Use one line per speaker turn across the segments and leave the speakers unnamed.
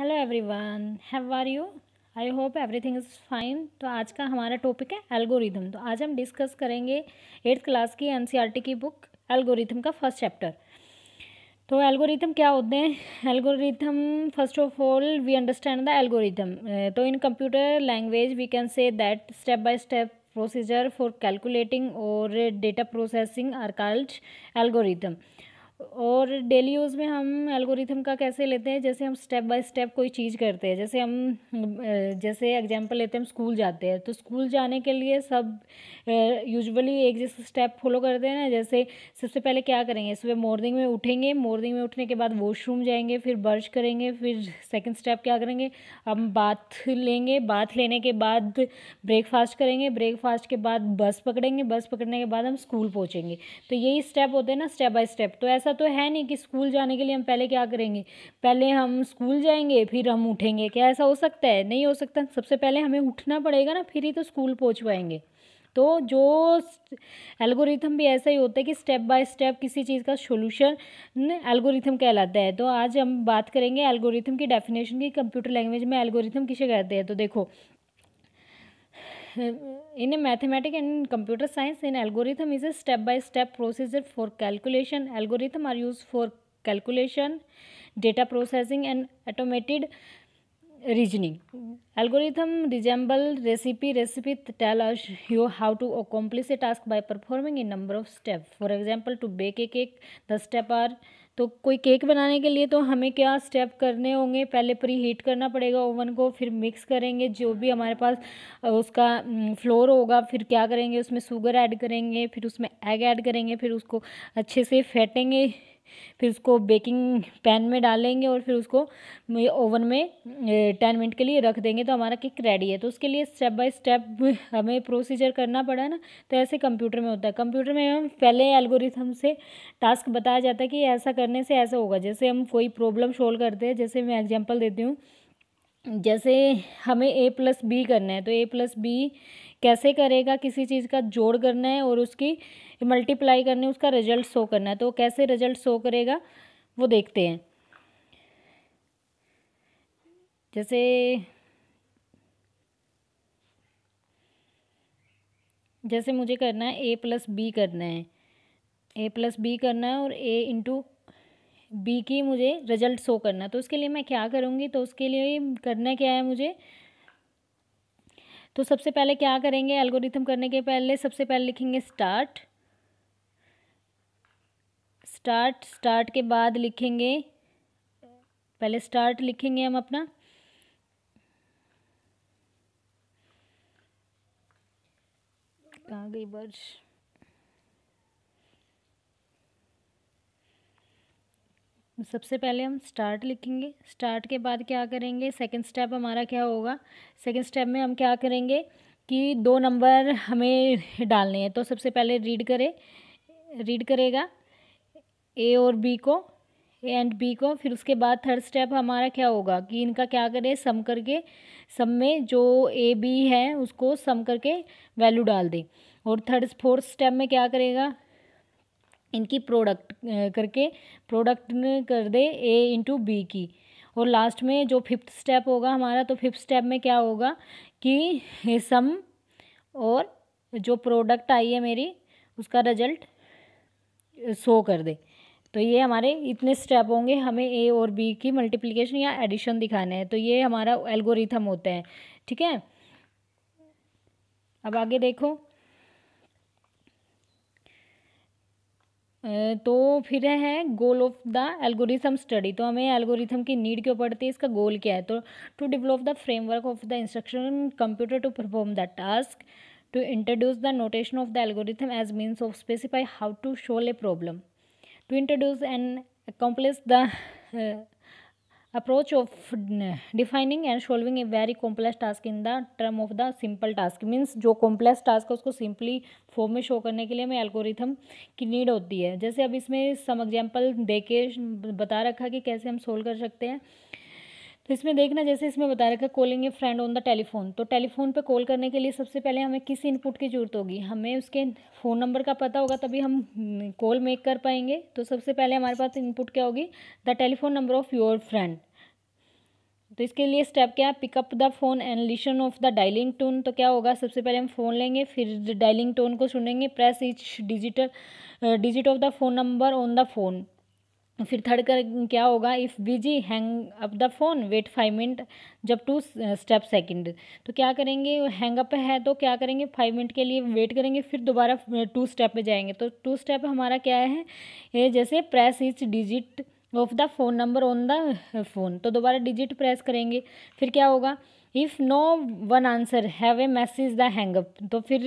hello everyone how are you I hope everything is fine तो आज का हमारा टॉपिक है एल्गोरिथम तो आज हम डिस्कस करेंगे एट्थ क्लास की एनसीईआरटी e की बुक एल्गोरिथम का फर्स्ट चैप्टर तो एल्गोरिथम क्या होते हैं algorithm first of all we understand the algorithm तो in computer language we can say that step by step procedure for calculating और data processing are called algorithm और daily use में हम algorithm का कैसे लेते हैं जैसे हम स्टेप बाय स्टेप कोई चीज़ करते हैं जैसे हम जैसे एग्जांपल लेते हैं हम स्कूल जाते हैं तो स्कूल जाने के लिए सब यूजुअली एक जैसे स्टेप फॉलो करते हैं ना जैसे सबसे पहले क्या करेंगे सुबह मॉर्निंग में उठेंगे मॉर्निंग में उठने के बाद वॉशरूम जाएंगे फिर ब्रश करेंगे फिर सेकेंड स्टेप क्या करेंगे हम बाथ लेंगे बाथ लेने के बाद ब्रेकफास्ट करेंगे ब्रेकफास्ट के बाद बस पकड़ेंगे बस पकड़ने के बाद हम स्कूल पहुँचेंगे तो यही स्टेप होते हैं ना स्टेप बाय स्टेप तो ऐसा ऐसा तो है नहीं कि स्कूल जाने के लिए हम पहले क्या करेंगे पहले हम स्कूल जाएंगे फिर हम उठेंगे क्या ऐसा हो सकता है नहीं हो सकता सबसे पहले हमें उठना पड़ेगा ना फिर ही तो स्कूल पहुँच पाएंगे तो जो एल्गोरिथम भी ऐसा ही होता है कि स्टेप बाय स्टेप किसी चीज़ का सोल्यूशन एल्गोरिथम कहलाता है तो आज हम बात करेंगे एल्गोरिथम की डेफिनेशन की कंप्यूटर लैंग्वेज में एल्गोरिथम किसे कहते हैं तो देखो in mathematic and computer science in algorithm is a step by step procedure for calculation algorithm are use for calculation data processing and automated reasoning algorithm resemble recipe recipe tell us you how to accomplish a task by performing in number of step for example to bake a cake the step are तो कोई cake बनाने के लिए तो हमें क्या step करने होंगे पहले प्री हीट करना पड़ेगा ओवन को फिर मिक्स करेंगे जो भी हमारे पास उसका फ्लोर होगा फिर क्या करेंगे उसमें शुगर ऐड करेंगे फिर उसमें एग ऐड करेंगे फिर उसको अच्छे से फेटेंगे फिर उसको बेकिंग पैन में डालेंगे और फिर उसको ओवन में टेन मिनट के लिए रख देंगे तो हमारा केक रेडी है तो उसके लिए स्टेप बाय स्टेप हमें प्रोसीजर करना पड़ा ना तो ऐसे कंप्यूटर में होता है कंप्यूटर में हम पहले एल्गोरिथम से टास्क बताया जाता है कि ऐसा करने से ऐसा होगा जैसे हम कोई प्रॉब्लम सोल्व करते हैं जैसे मैं एग्जाम्पल देती हूँ जैसे हमें ए प्लस बी करना है तो ए प्लस बी कैसे करेगा किसी चीज़ का जोड़ करना है और उसकी मल्टीप्लाई करनी है उसका रिजल्ट शो करना है तो कैसे रिजल्ट शो करेगा वो देखते हैं जैसे जैसे मुझे करना है ए प्लस बी करना है ए प्लस बी करना है और ए इंटू बी की मुझे रिजल्ट शो करना तो उसके लिए मैं क्या करूँगी तो उसके लिए करना क्या है मुझे तो सबसे पहले क्या करेंगे एल्गोरिथम करने के पहले सबसे पहले लिखेंगे स्टार्ट स्टार्ट स्टार्ट के बाद लिखेंगे पहले स्टार्ट लिखेंगे हम अपना कहाँ गई वर्ष सबसे पहले हम स्टार्ट लिखेंगे स्टार्ट के बाद क्या करेंगे सेकंड स्टेप हमारा क्या होगा सेकंड स्टेप में हम क्या करेंगे कि दो नंबर हमें डालने हैं तो सबसे पहले रीड करे रीड करेगा ए और बी को ए एंड बी को फिर उसके बाद थर्ड स्टेप हमारा क्या होगा कि इनका क्या करें सम करके सम में जो ए बी है उसको सम करके वैल्यू डाल दें और थर्ड फोर्थ स्टेप में क्या करेगा इनकी प्रोडक्ट करके प्रोडक्ट कर दे ए इंटू बी की और लास्ट में जो फिफ्थ स्टेप होगा हमारा तो फिफ्थ स्टेप में क्या होगा कि सम और जो प्रोडक्ट आई है मेरी उसका रिजल्ट शो कर दे तो ये हमारे इतने स्टेप होंगे हमें ए और बी की मल्टीप्लिकेशन या एडिशन दिखाने हैं तो ये हमारा एल्गोरिथम होता है ठीक है अब आगे देखो तो फिर है goal of the algorithm study तो हमें एल्गोरिथम की नीड क्यों पड़ती है इसका गोल क्या है तो to develop the framework of the instruction computer to perform the task to introduce the notation of the algorithm as means of specify how to show a problem to introduce and complex the approach of defining and solving a very complex task in the term of the simple task means जो complex task है उसको simply form में show करने के लिए हमें algorithm की need होती है जैसे अब इसमें some example दे के बता रखा कि कैसे हम solve कर सकते हैं तो इसमें देखना जैसे इसमें बता रखा calling a friend on the telephone तो टेलीफोन पे कॉल करने के लिए सबसे पहले हमें किस इनपुट की ज़रूरत होगी हमें उसके फ़ोन नंबर का पता होगा तभी हम कॉल हम्म, मेक कर पाएंगे तो सबसे पहले हमारे पास इनपुट क्या होगी the telephone number of your friend तो इसके लिए स्टेप क्या है pick up the phone and listen of the dialling tone तो क्या होगा सबसे पहले हम फ़ोन लेंगे फिर डायलिंग टोन को सुनेंगे press each digital digit of the phone number on the phone फिर थर्ड कर क्या होगा if busy hang up the phone wait five minute jump to step second तो क्या करेंगे हैंग अप है तो क्या करेंगे फाइव मिनट के लिए वेट करेंगे फिर दोबारा टू स्टेप में जाएंगे तो टू स्टेप हमारा क्या है ये जैसे press each digit of the phone number on the phone तो दोबारा डिजिट प्रेस करेंगे फिर क्या होगा if no one answer have a message the hang up तो फिर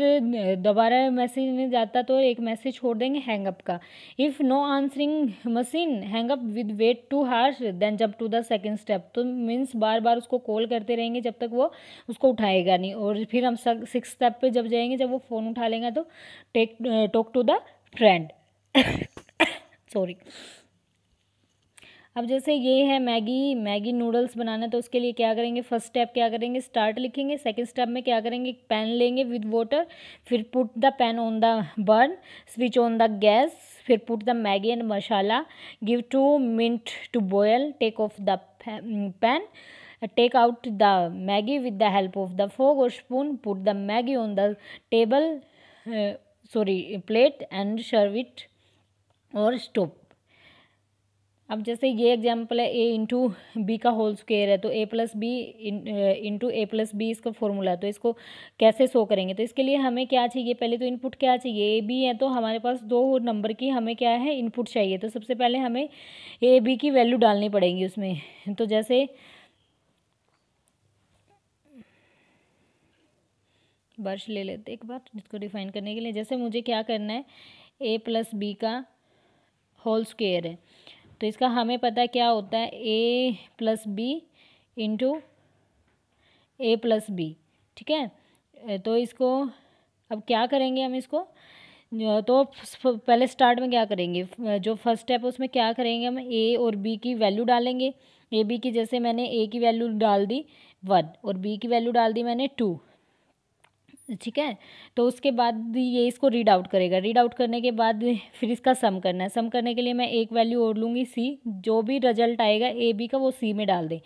दोबारा मैसेज नहीं जाता तो एक मैसेज छोड़ देंगे हैंगअप का if no answering machine hang up with wait two hours then jump to the second step तो मीन्स बार बार उसको कॉल करते रहेंगे जब तक वो उसको उठाएगा नहीं और फिर हम सिक्स स्टेप पे जब जाएंगे जब वो फ़ोन उठा लेंगे तो take talk to the friend sorry अब जैसे ये है मैगी मैगी नूडल्स बनाना तो उसके लिए क्या करेंगे फर्स्ट स्टेप क्या करेंगे स्टार्ट लिखेंगे सेकंड स्टेप में क्या करेंगे पैन लेंगे विद वाटर फिर put the pan on the burn switch on the gas फिर put the Maggi and masala give two minute to boil take off the pan take out the Maggi with the help of the fork or spoon put the Maggi on the table sorry plate and serve it और or अब जैसे ये example है A into B का whole square है तो ए plus B into A plus B इसका formula है तो इसको कैसे शो करेंगे तो इसके लिए हमें क्या चाहिए पहले तो इनपुट क्या चाहिए ए बी है तो हमारे पास दो नंबर की हमें क्या है इनपुट चाहिए तो सबसे पहले हमें ए बी की वैल्यू डालनी पड़ेगी उसमें तो जैसे वर्ष ले लेते एक बार इसको डिफाइन करने के लिए जैसे मुझे क्या करना है ए प्लस बी का होल स्क्वेयर है तो इसका हमें पता क्या होता है A plus B into A plus B ठीक है तो इसको अब क्या करेंगे हम इसको तो पहले स्टार्ट में क्या करेंगे जो फर्स्ट स्टेप है उसमें क्या करेंगे हम ए और बी की वैल्यू डालेंगे ए बी की जैसे मैंने ए की वैल्यू डाल दी वन और बी की वैल्यू डाल दी मैंने टू ठीक है तो उसके बाद ये इसको रीड आउट करेगा रीड आउट करने के बाद फिर इसका सम करना है सम करने के लिए मैं एक वैल्यू और लूँगी सी जो भी रिजल्ट आएगा ए बी का वो सी में डाल दें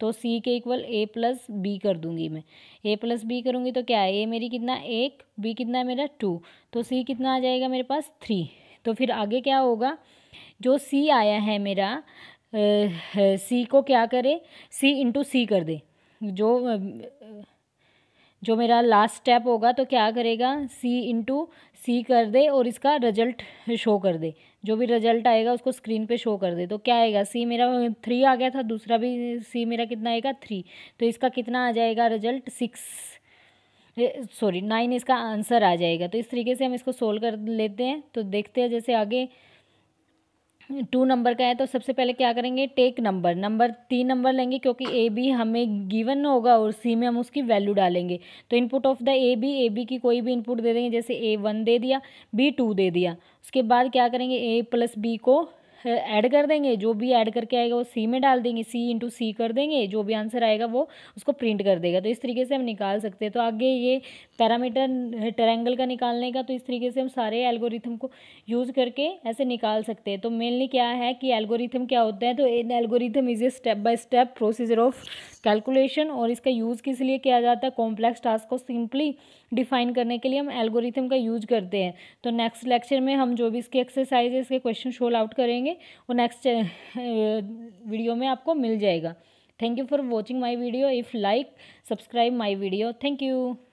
तो सी के इक्वल ए प्लस बी कर दूंगी मैं ए प्लस बी करूँगी तो क्या है ए मेरी कितना एक बी कितना है मेरा टू तो सी कितना आ जाएगा मेरे पास थ्री तो फिर आगे क्या होगा जो सी आया है मेरा सी को क्या करे सी इंटू सी कर दे जो जो मेरा लास्ट स्टेप होगा तो क्या करेगा सी इंटू सी कर दे और इसका रिजल्ट शो कर दे जो भी रिजल्ट आएगा उसको स्क्रीन पे शो कर दे तो क्या आएगा सी मेरा थ्री आ गया था दूसरा भी सी मेरा कितना आएगा थ्री तो इसका कितना आ जाएगा रिजल्ट सिक्स सॉरी नाइन इसका आंसर आ जाएगा तो इस तरीके से हम इसको सोल्व कर लेते हैं तो देखते हैं जैसे आगे टू नंबर का है तो सबसे पहले क्या करेंगे टेक नंबर नंबर तीन नंबर लेंगे क्योंकि ए बी हमें गिवन होगा और सी में हम उसकी वैल्यू डालेंगे तो input of the A B A B की कोई भी इनपुट दे देंगे जैसे ए वन दे दिया बी टू दे दिया उसके बाद क्या करेंगे ए प्लस बी को ऐड कर देंगे जो भी ऐड करके आएगा वो सी में डाल देंगे सी इंटू सी कर देंगे जो भी आंसर आएगा वो उसको प्रिंट कर देगा तो इस तरीके से हम निकाल सकते हैं तो आगे ये पैरामीटर ट्रैंगल का निकालने का तो इस तरीके से हम सारे एल्गोरिथम को यूज़ करके ऐसे निकाल सकते हैं तो मेनली क्या है कि एल्गोरिथम क्या होता है तो an algorithm is a step by step procedure of calculation और इसका यूज़ किस लिए किया जाता है कॉम्प्लेक्स टास्क को सिंपली डिफाइन करने के लिए हम एल्गोरिथम का यूज करते हैं तो नेक्स्ट लेक्चर में हम जो भी इसके एक्सरसाइज इसके क्वेश्चन शोल आउट करेंगे वो नेक्स्ट वीडियो में आपको मिल जाएगा thank you for watching my video if like subscribe my video thank you